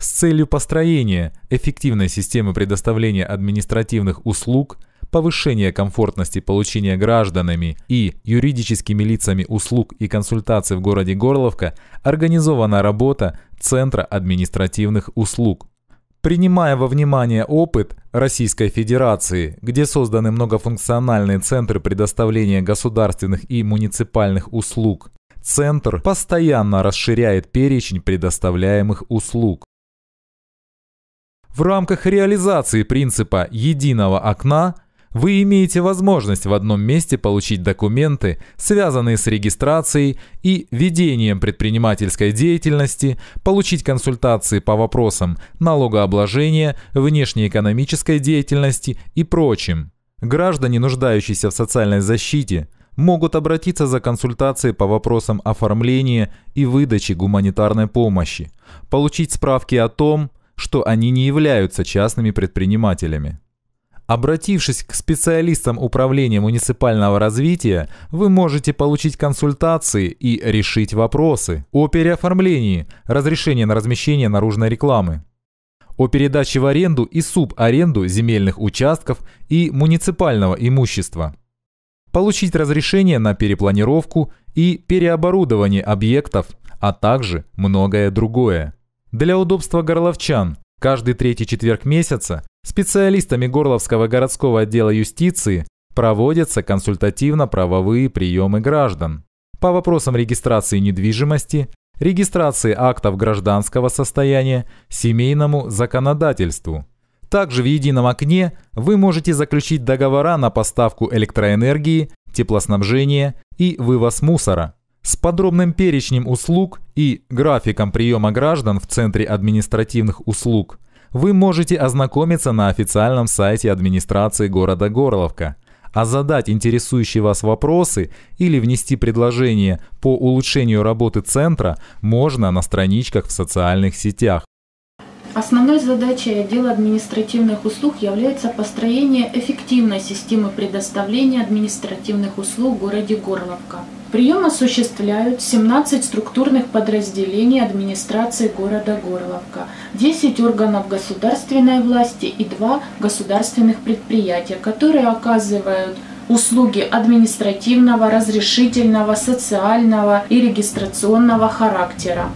с целью построения эффективной системы предоставления административных услуг, повышения комфортности получения гражданами и юридическими лицами услуг и консультаций в городе Горловка организована работа Центра административных услуг. Принимая во внимание опыт Российской Федерации, где созданы многофункциональные центры предоставления государственных и муниципальных услуг, Центр постоянно расширяет перечень предоставляемых услуг. В рамках реализации принципа «единого окна» вы имеете возможность в одном месте получить документы, связанные с регистрацией и ведением предпринимательской деятельности, получить консультации по вопросам налогообложения, внешнеэкономической деятельности и прочим. Граждане, нуждающиеся в социальной защите, могут обратиться за консультацией по вопросам оформления и выдачи гуманитарной помощи, получить справки о том, что они не являются частными предпринимателями. Обратившись к специалистам управления муниципального развития, вы можете получить консультации и решить вопросы о переоформлении разрешения на размещение наружной рекламы, о передаче в аренду и субаренду земельных участков и муниципального имущества, получить разрешение на перепланировку и переоборудование объектов, а также многое другое. Для удобства горловчан каждый третий четверг месяца специалистами Горловского городского отдела юстиции проводятся консультативно-правовые приемы граждан по вопросам регистрации недвижимости, регистрации актов гражданского состояния, семейному законодательству. Также в едином окне вы можете заключить договора на поставку электроэнергии, теплоснабжения и вывоз мусора – с подробным перечнем услуг и графиком приема граждан в Центре административных услуг вы можете ознакомиться на официальном сайте администрации города Горловка, а задать интересующие вас вопросы или внести предложение по улучшению работы Центра можно на страничках в социальных сетях. Основной задачей отдела административных услуг является построение эффективной системы предоставления административных услуг в городе Горловка. Прием осуществляют 17 структурных подразделений администрации города Горловка, 10 органов государственной власти и 2 государственных предприятия, которые оказывают услуги административного, разрешительного, социального и регистрационного характера.